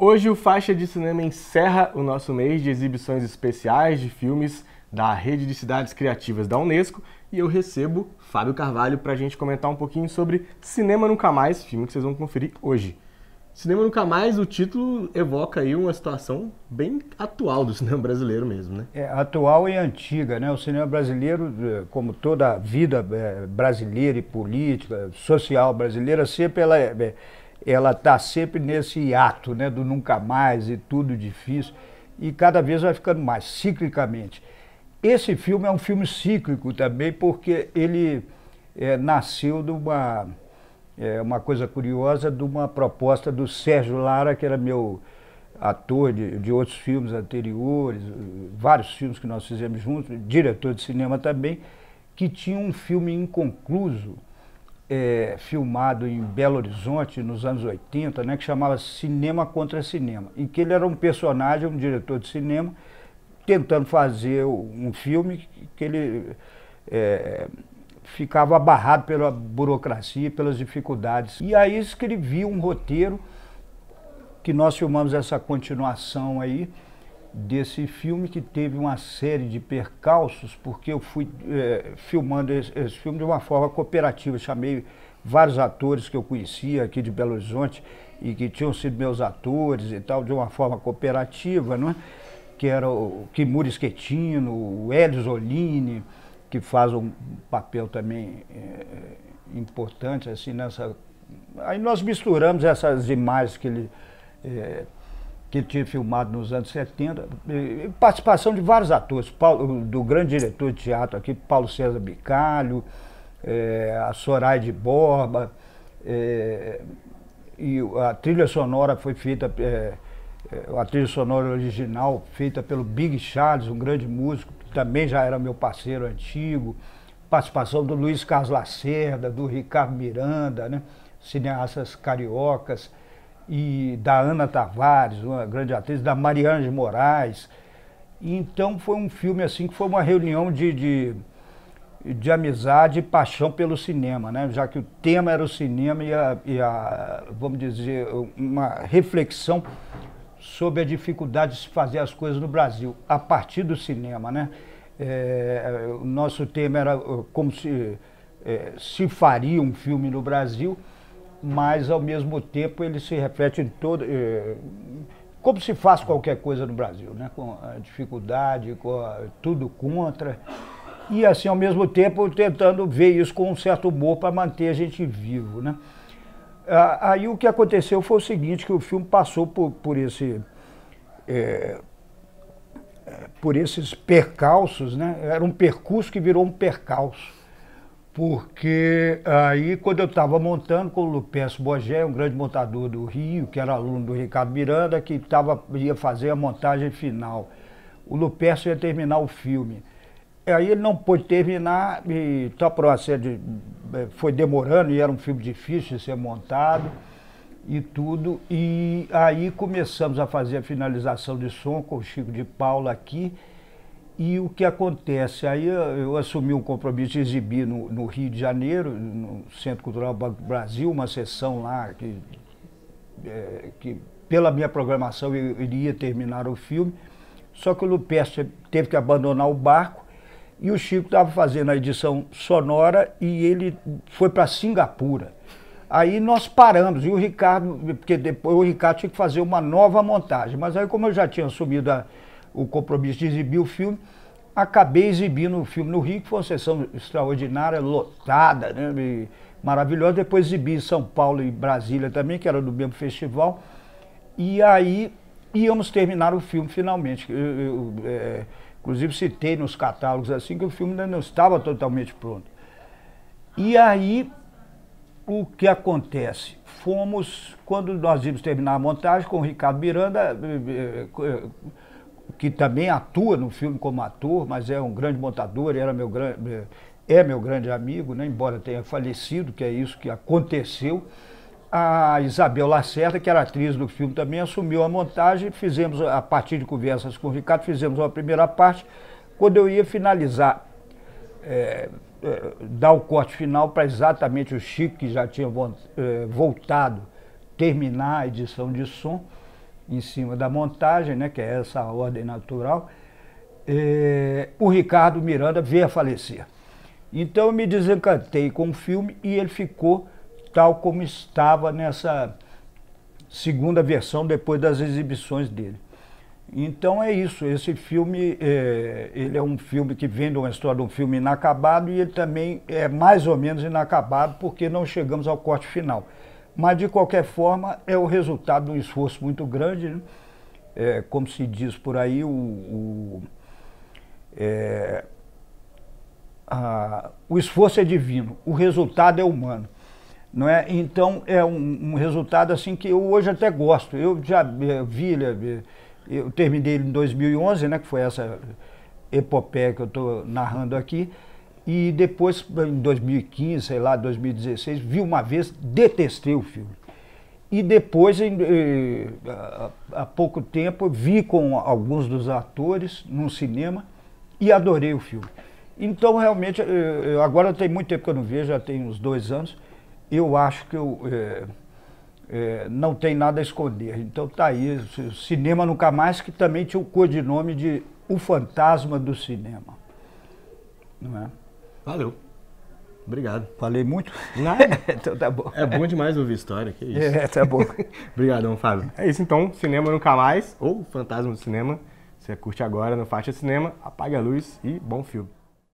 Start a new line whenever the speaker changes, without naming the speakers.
Hoje o Faixa de Cinema encerra o nosso mês de exibições especiais de filmes da Rede de Cidades Criativas da Unesco e eu recebo Fábio Carvalho para a gente comentar um pouquinho sobre Cinema Nunca Mais, filme que vocês vão conferir hoje. Cinema Nunca Mais, o título evoca aí uma situação bem atual do cinema brasileiro mesmo, né? É, atual e antiga, né? O cinema brasileiro, eh, como toda a vida eh, brasileira e política, social brasileira, sempre ela é, eh, ela está sempre nesse ato né, do nunca mais e tudo difícil, e cada vez vai ficando mais, ciclicamente. Esse filme é um filme cíclico também, porque ele é, nasceu de uma, é, uma coisa curiosa, de uma proposta do Sérgio Lara, que era meu ator de, de outros filmes anteriores, vários filmes que nós fizemos juntos, diretor de cinema também, que tinha um filme inconcluso, é, filmado em Belo Horizonte nos anos 80, né, que chamava Cinema contra Cinema, em que ele era um personagem, um diretor de cinema, tentando fazer um filme que ele é, ficava abarrado pela burocracia, pelas dificuldades. E aí escrevi um roteiro que nós filmamos essa continuação aí, desse filme que teve uma série de percalços, porque eu fui é, filmando esse, esse, filme de uma forma cooperativa. chamei vários atores que eu conhecia aqui de Belo Horizonte e que tinham sido meus atores e tal, de uma forma cooperativa, não é? que era o Kimura Schettino, o Elis Zolini, que faz um papel também é, importante assim nessa... Aí nós misturamos essas imagens que ele é, que ele tinha filmado nos anos 70, participação de vários atores, Paulo, do grande diretor de teatro aqui, Paulo César Bicalho, é, a Soraya de Borba, é, e a trilha sonora foi feita, é, é, a trilha sonora original feita pelo Big Charles, um grande músico, que também já era meu parceiro antigo, participação do Luiz Carlos Lacerda, do Ricardo Miranda, né, cineastas cariocas, e da Ana Tavares, uma grande atriz, da de Moraes. Então foi um filme assim que foi uma reunião de, de, de amizade e paixão pelo cinema, né? já que o tema era o cinema e a, e a vamos dizer, uma reflexão sobre a dificuldade de se fazer as coisas no Brasil, a partir do cinema. Né? É, o nosso tema era eh, como se, é, se faria um filme no Brasil mas ao mesmo tempo ele se reflete em todo. Eh, como se faz qualquer coisa no Brasil, né? com a dificuldade, com a, tudo contra. E assim, ao mesmo tempo, tentando ver isso com um certo humor para manter a gente vivo. Né? aí o que aconteceu foi o seguinte, que o filme passou por, por esse. É, por esses percalços, né? Era um percurso que virou um percalço porque aí quando eu estava montando com o Lupenso Bogé, um grande montador do Rio, que era aluno do Ricardo Miranda, que tava, ia fazer a montagem final. O Lupenso ia terminar o filme. Aí ele não pôde terminar, e tal processo de, foi demorando, e era um filme difícil de ser montado e tudo. E aí começamos a fazer a finalização de som com o Chico de Paula aqui. E o que acontece? Aí eh, eu assumi um compromisso de exibir no, no Rio de Janeiro, no Centro Cultural Banco Brasil, uma sessão lá que, é, que pela minha programação, eu iria terminar o filme. Só que o Lupestre teve que abandonar o barco e o Chico estava fazendo a edição sonora e ele foi para Singapura. Aí nós paramos, e o Ricardo, porque depois o Ricardo tinha que fazer uma nova montagem, mas aí como eu já tinha assumido a, o compromisso de exibir o filme. Acabei exibindo o filme no Rio, que foi uma sessão extraordinária, lotada, né? maravilhosa. Depois exibi em São Paulo e Brasília também, que era do mesmo festival. E aí íamos terminar o filme finalmente. Eu, eu, é, inclusive citei nos catálogos assim que o filme ainda não estava totalmente pronto. E aí o que acontece? Fomos, quando nós íamos terminar a montagem com o Ricardo Miranda, é, é, é, que também atua no filme como ator, mas é um grande montador, era meu grande, é meu grande amigo, né? embora tenha falecido, que é isso que aconteceu. A Isabel Lacerda, que era atriz do filme também, assumiu a montagem. Fizemos, a partir de conversas com o Ricardo, fizemos uma primeira parte. Quando eu ia finalizar, é, é, dar o corte final para exatamente o Chico, que já tinha é, voltado, terminar a edição de som, em cima da montagem, né, que é essa ordem natural, é, o Ricardo Miranda veio a falecer. Então eu me desencantei com o filme e ele ficou tal como estava nessa segunda versão depois das exibições dele. Então é isso, esse filme, é, ele é um filme que vem de uma história de um filme inacabado e ele também é mais ou menos inacabado porque não chegamos ao corte final. Mas, de qualquer forma, é o resultado de um esforço muito grande. Né? É, como se diz por aí, o, o, é, a, o esforço é divino, o resultado é humano. Não é? Então, é um, um resultado assim que eu hoje até gosto. Eu já é, vi, é, eu terminei ele em 2011, né, que foi essa epopeia que eu estou narrando aqui. E depois, em 2015, sei lá, 2016, vi uma vez, detestei o filme. E depois, em, eh, há pouco tempo, vi com alguns dos atores num cinema e adorei o filme. Então, realmente, eh, agora tem muito tempo que eu não vejo, já tem uns dois anos. Eu acho que eu, eh, eh, não tem nada a esconder. Então tá aí, Cinema Nunca Mais, que também tinha o codinome de O Fantasma do Cinema. Não é? Valeu. Obrigado. Falei muito? Nada. então tá bom. É bom demais ouvir história, que isso. É, tá bom. Obrigadão, Fábio. É isso então, Cinema Nunca Mais, ou Fantasma do Cinema. Você curte agora no Faixa Cinema, apaga a luz e bom filme.